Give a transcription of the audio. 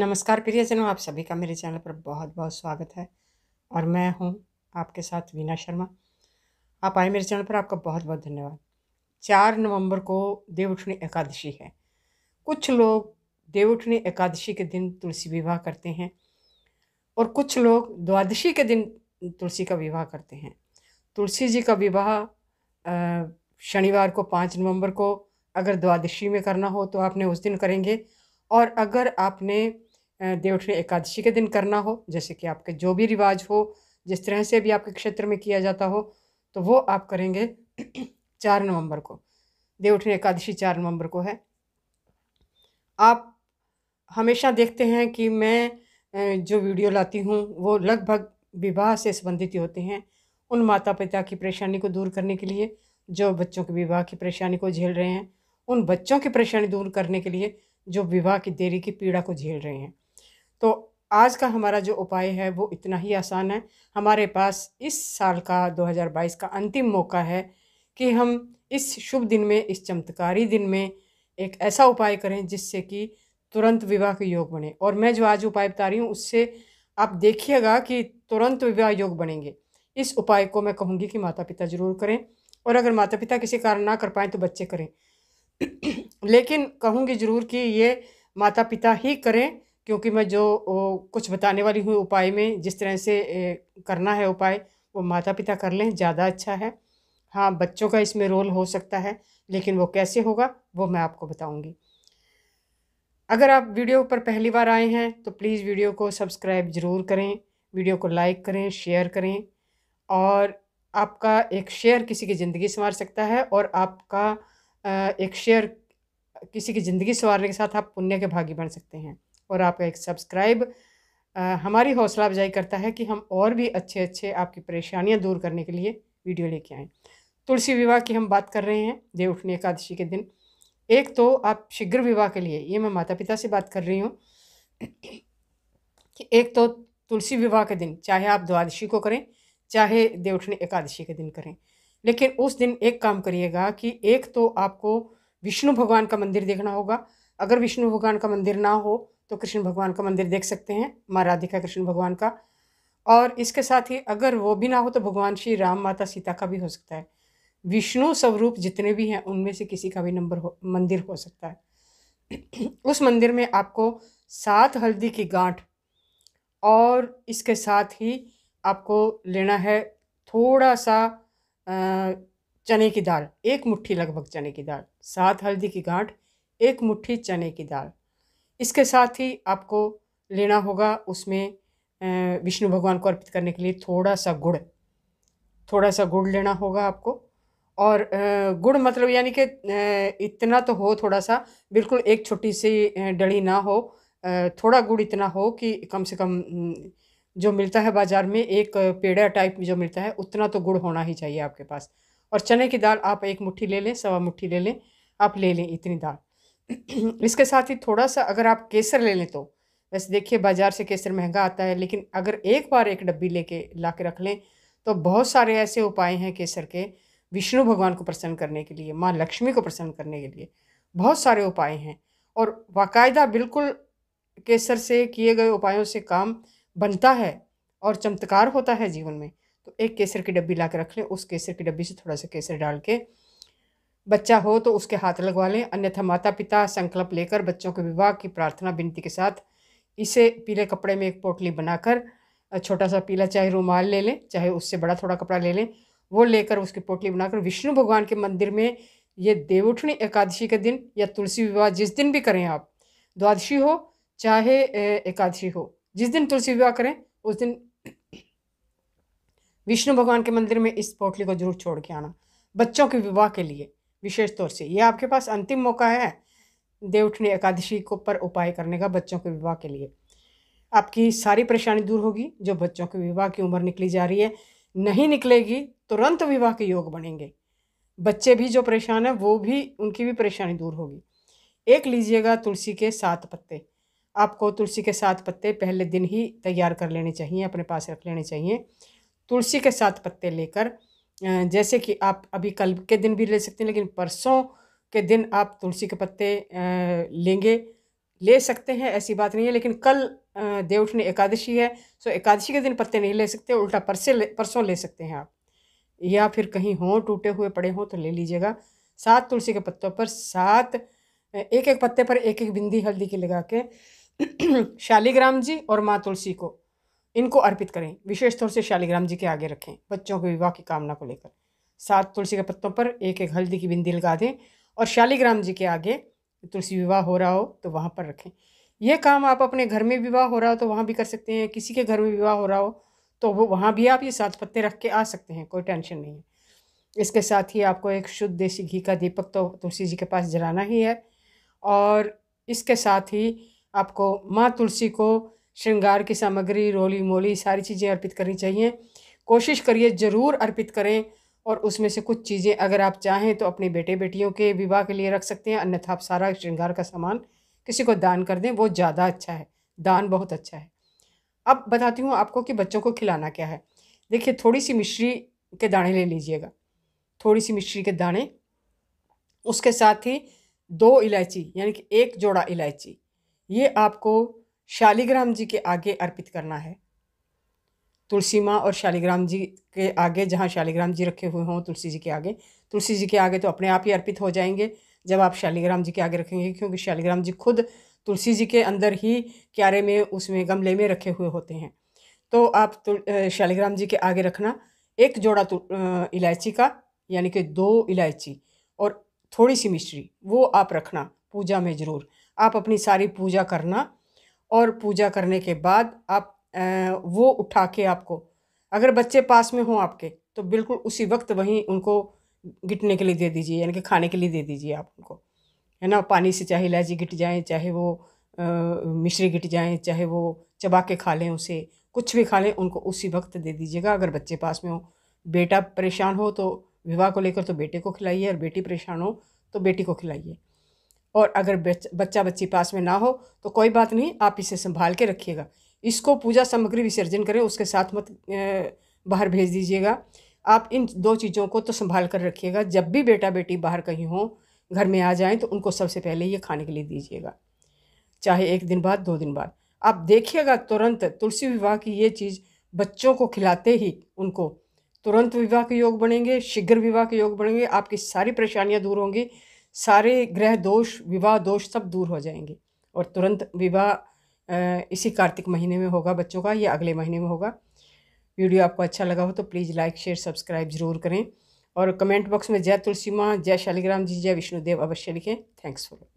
नमस्कार प्रियजनों आप सभी का मेरे चैनल पर बहुत बहुत स्वागत है और मैं हूं आपके साथ वीना शर्मा आप आए मेरे चैनल पर आपका बहुत बहुत धन्यवाद चार नवंबर को देवउठनी एकादशी है कुछ लोग देवउठनी एकादशी के दिन तुलसी विवाह करते हैं और कुछ लोग द्वादशी के दिन तुलसी का विवाह करते हैं तुलसी जी का विवाह शनिवार को पाँच नवंबर को अगर द्वादशी में करना हो तो आपने उस दिन करेंगे और अगर आपने देवठनी एकादशी के दिन करना हो जैसे कि आपके जो भी रिवाज हो जिस तरह से भी आपके क्षेत्र में किया जाता हो तो वो आप करेंगे चार नवंबर को देवठनी एकादशी चार नवंबर को है आप हमेशा देखते हैं कि मैं जो वीडियो लाती हूँ वो लगभग विवाह से संबंधित होते हैं उन माता पिता की परेशानी को दूर करने के लिए जो बच्चों के विवाह की परेशानी को झेल रहे हैं उन बच्चों की परेशानी दूर करने के लिए जो विवाह की देरी की पीड़ा को झेल रहे हैं तो आज का हमारा जो उपाय है वो इतना ही आसान है हमारे पास इस साल का 2022 का अंतिम मौका है कि हम इस शुभ दिन में इस चमत्कारी दिन में एक ऐसा उपाय करें जिससे कि तुरंत विवाह के योग बने और मैं जो आज उपाय बता रही हूँ उससे आप देखिएगा कि तुरंत विवाह योग बनेंगे इस उपाय को मैं कहूँगी कि माता पिता जरूर करें और अगर माता पिता किसी कारण ना कर पाएँ तो बच्चे करें लेकिन कहूँगी ज़रूर कि ये माता पिता ही करें क्योंकि मैं जो कुछ बताने वाली हूँ उपाय में जिस तरह से करना है उपाय वो माता पिता कर लें ज़्यादा अच्छा है हाँ बच्चों का इसमें रोल हो सकता है लेकिन वो कैसे होगा वो मैं आपको बताऊँगी अगर आप वीडियो पर पहली बार आए हैं तो प्लीज़ वीडियो को सब्सक्राइब ज़रूर करें वीडियो को लाइक करें शेयर करें और आपका एक शेयर किसी की ज़िंदगी संवार सकता है और आपका एक शेयर किसी की ज़िंदगी संवारने के साथ आप पुण्य के भागी बन सकते हैं और आपका एक सब्सक्राइब हमारी हौसला अफजाई करता है कि हम और भी अच्छे अच्छे आपकी परेशानियां दूर करने के लिए वीडियो लेके आएँ तुलसी विवाह की हम बात कर रहे हैं देव उठनी एकादशी के दिन एक तो आप शीघ्र विवाह के लिए ये मैं माता पिता से बात कर रही हूँ कि एक तो तुलसी विवाह के दिन चाहे आप द्वादशी को करें चाहे देवठनी एकादशी के दिन करें लेकिन उस दिन एक काम करिएगा कि एक तो आपको विष्णु भगवान का मंदिर देखना होगा अगर विष्णु भगवान का मंदिर ना हो तो कृष्ण भगवान का मंदिर देख सकते हैं माँ राधिका कृष्ण भगवान का और इसके साथ ही अगर वो भी ना हो तो भगवान श्री राम माता सीता का भी हो सकता है विष्णु स्वरूप जितने भी हैं उनमें से किसी का भी नंबर हो मंदिर हो सकता है उस मंदिर में आपको सात हल्दी की गांठ और इसके साथ ही आपको लेना है थोड़ा सा चने की दाल एक मुट्ठी लगभग चने की दाल सात हल्दी की गांठ एक मुट्ठी चने की दाल इसके साथ ही आपको लेना होगा उसमें विष्णु भगवान को अर्पित करने के लिए थोड़ा सा गुड़ थोड़ा सा गुड़ लेना होगा आपको और गुड़ मतलब यानी कि इतना तो हो थोड़ा सा बिल्कुल एक छोटी सी डली ना हो थोड़ा गुड़ इतना हो कि कम से कम जो मिलता है बाज़ार में एक पेड़ा टाइप जो मिलता है उतना तो गुड़ होना ही चाहिए आपके पास और चने की दाल आप एक मुट्ठी ले लें सवा मुट्ठी ले लें आप ले लें इतनी दाल इसके साथ ही थोड़ा सा अगर आप केसर ले लें तो वैसे देखिए बाज़ार से केसर महंगा आता है लेकिन अगर एक बार एक डब्बी लेके ला के रख लें तो बहुत सारे ऐसे उपाय हैं केसर के विष्णु भगवान को प्रसन्न करने के लिए माँ लक्ष्मी को प्रसन्न करने के लिए बहुत सारे उपाय हैं और बाकायदा बिल्कुल केसर से किए गए उपायों से काम बनता है और चमत्कार होता है जीवन में तो एक केसर की डब्बी ला के रख लें उस केसर की डब्बी से थोड़ा सा केसर डाल के बच्चा हो तो उसके हाथ लगवा लें अन्यथा माता पिता संकल्प लेकर बच्चों के विवाह की प्रार्थना विनती के साथ इसे पीले कपड़े में एक पोटली बनाकर छोटा सा पीला चाहे रुमाल ले लें चाहे उससे बड़ा थोड़ा कपड़ा ले लें वो लेकर उसकी पोटली बनाकर विष्णु भगवान के मंदिर में ये देवउठनी एकादशी के दिन या तुलसी विवाह जिस दिन भी करें आप द्वादशी हो चाहे एकादशी हो जिस दिन तुलसी विवाह करें उस दिन विष्णु भगवान के मंदिर में इस पोटली को जरूर छोड़ के आना बच्चों के विवाह के लिए विशेष तौर से यह आपके पास अंतिम मौका है उठनी एकादशी को पर उपाय करने का बच्चों के विवाह के लिए आपकी सारी परेशानी दूर होगी जो बच्चों के विवाह की उम्र निकली जा रही है नहीं निकलेगी तुरंत विवाह के योग बनेंगे बच्चे भी जो परेशान हैं वो भी उनकी भी परेशानी दूर होगी एक लीजिएगा तुलसी के सात पत्ते आपको तुलसी के साथ पत्ते पहले दिन ही तैयार कर लेने चाहिए अपने पास रख लेने चाहिए तुलसी के साथ पत्ते लेकर जैसे कि आप अभी कल के दिन भी ले सकते हैं लेकिन परसों के दिन आप तुलसी के पत्ते लेंगे ले सकते हैं ऐसी बात नहीं है लेकिन कल देवउठनी एकादशी है सो तो एकादशी के दिन पत्ते नहीं ले सकते उल्टा परसे परसों ले सकते हैं आप या फिर कहीं हों टूटे हुए पड़े हों तो ले लीजिएगा सात तुलसी के पत्तों पर सात एक एक पत्ते पर एक एक बिंदी हल्दी की लगा के शालिग्राम जी और माँ तुलसी को इनको अर्पित करें विशेष तौर से शालिग्राम जी के आगे रखें बच्चों के विवाह की कामना को लेकर सात तुलसी के पत्तों पर एक एक हल्दी की बिंदी लगा दें और शालिग्राम जी के आगे तुलसी विवाह हो रहा हो तो वहाँ पर रखें यह काम आप अपने घर में विवाह हो रहा हो तो वहाँ भी कर सकते हैं किसी के घर में विवाह हो रहा हो तो वो वहाँ भी आप ये सात पत्ते रख के आ सकते हैं कोई टेंशन नहीं है इसके साथ ही आपको एक शुद्ध देसी घी का दीपक तो तुलसी जी के पास जलाना ही है और इसके साथ ही आपको माँ तुलसी को श्रृंगार की सामग्री रोली मोली सारी चीज़ें अर्पित करनी चाहिए कोशिश करिए ज़रूर अर्पित करें और उसमें से कुछ चीज़ें अगर आप चाहें तो अपने बेटे बेटियों के विवाह के लिए रख सकते हैं अन्यथा आप सारा श्रृंगार का सामान किसी को दान कर दें वो ज़्यादा अच्छा है दान बहुत अच्छा है अब बताती हूँ आपको कि बच्चों को खिलाना क्या है देखिए थोड़ी सी मिश्री के दाने ले लीजिएगा थोड़ी सी मिश्री के दाने उसके साथ ही दो इलायची यानी कि एक जोड़ा इलायची ये आपको शालिग्राम जी के आगे अर्पित करना है तुलसी माँ और शालिग्राम जी के आगे जहाँ शालिग्राम जी रखे हुए हों तुलसी जी के आगे तुलसी जी के आगे तो अपने आप ही अर्पित हो जाएंगे जब आप शालिग्राम जी के आगे रखेंगे क्योंकि शालिग्राम जी खुद तुलसी जी के अंदर ही क्यारे में उसमें गमले में रखे हुए होते हैं तो आप शालिग्राम जी के आगे रखना एक जोड़ा इलायची का यानी कि दो इलायची और थोड़ी सी मिश्री वो आप रखना पूजा में ज़रूर आप अपनी सारी पूजा करना और पूजा करने के बाद आप वो उठा के आपको अगर बच्चे पास में हों आपके तो बिल्कुल उसी वक्त वहीं उनको गिटने के लिए दे दीजिए यानी कि खाने के लिए दे दीजिए आप उनको है ना पानी से चाहे इलायची गिट जाए चाहे वो मिश्री गिट जाए चाहे वो चबा के खा लें उसे कुछ भी खा लें उनको उसी वक्त दे दीजिएगा अगर बच्चे पास में हो बेटा परेशान हो तो विवाह को लेकर तो बेटे को खिलाइए और बेटी परेशान हो तो बेटी को खिलाइए और अगर बच्चा बच्ची पास में ना हो तो कोई बात नहीं आप इसे संभाल के रखिएगा इसको पूजा सामग्री विसर्जन करें उसके साथ मत बाहर भेज दीजिएगा आप इन दो चीज़ों को तो संभाल कर रखिएगा जब भी बेटा बेटी बाहर कहीं हो घर में आ जाएं तो उनको सबसे पहले ये खाने के लिए दीजिएगा चाहे एक दिन बाद दो दिन बाद आप देखिएगा तुरंत तुलसी विवाह की ये चीज़ बच्चों को खिलाते ही उनको तुरंत विवाह के योग बनेंगे शीघ्र विवाह के योग बनेंगे आपकी सारी परेशानियाँ दूर होंगी सारे ग्रह दोष विवाह दोष सब दूर हो जाएंगे और तुरंत विवाह इसी कार्तिक महीने में होगा बच्चों का या अगले महीने में होगा वीडियो आपको अच्छा लगा हो तो प्लीज़ लाइक शेयर सब्सक्राइब ज़रूर करें और कमेंट बॉक्स में जय तुलसी माँ जय शालिग्राम जी जय विष्णुदेव अवश्य लिखें थैंक्स फॉर